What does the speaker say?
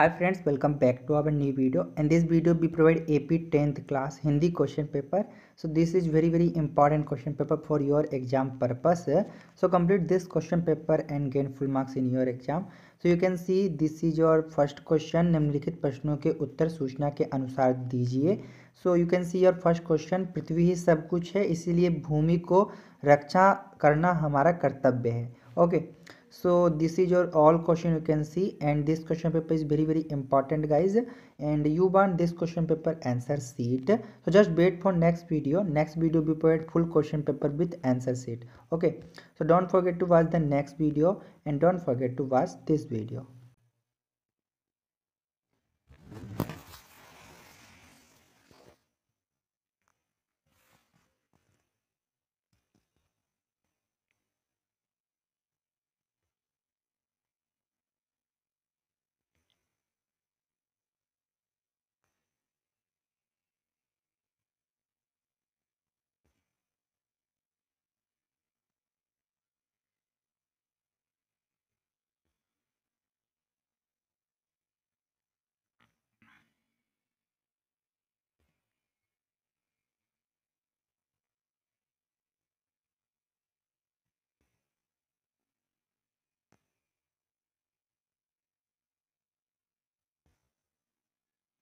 High friends welcome back to our new video and this video be provide A P tenth class Hindi question paper so this is very very important question paper for your exam purpose so complete this question paper and gain full marks in your exam so you can see this is your first question निम्नलिखित प्रश्नों के उत्तर सूचना के अनुसार दीजिए so you can see your first question पृथ्वी ही सब कुछ है इसीलिए भूमि को रक्षा करना हमारा कर्तव्य है okay okay. so this is your all question you can see and this question paper is very very important guys and you want this question paper answer sheet so just wait for next video next video will provide full question paper with answer sheet okay so don't forget to watch the next video and don't forget to watch this video